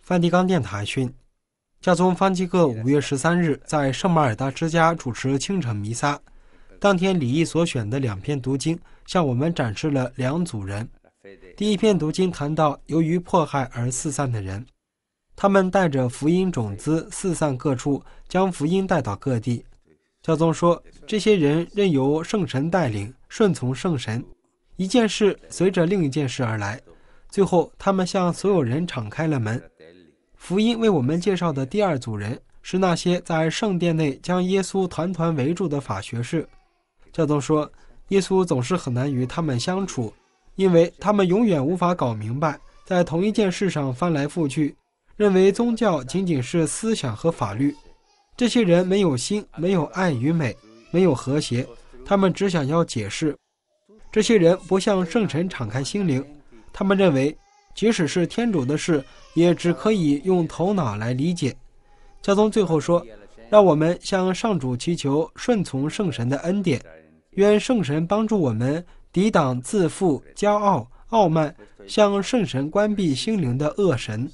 梵蒂冈电台讯，教宗方济各五月十三日在圣马尔大之家主持清晨弥撒。当天李毅所选的两篇读经，向我们展示了两组人。第一篇读经谈到由于迫害而四散的人，他们带着福音种子四散各处，将福音带到各地。教宗说，这些人任由圣神带领，顺从圣神，一件事随着另一件事而来。最后，他们向所有人敞开了门。福音为我们介绍的第二组人是那些在圣殿内将耶稣团团围住的法学士。教宗说，耶稣总是很难与他们相处，因为他们永远无法搞明白，在同一件事上翻来覆去，认为宗教仅仅是思想和法律。这些人没有心，没有爱与美，没有和谐，他们只想要解释。这些人不向圣神敞开心灵。他们认为，即使是天主的事，也只可以用头脑来理解。教宗最后说：“让我们向上主祈求，顺从圣神的恩典，愿圣神帮助我们抵挡自负、骄傲、傲慢，向圣神关闭心灵的恶神。”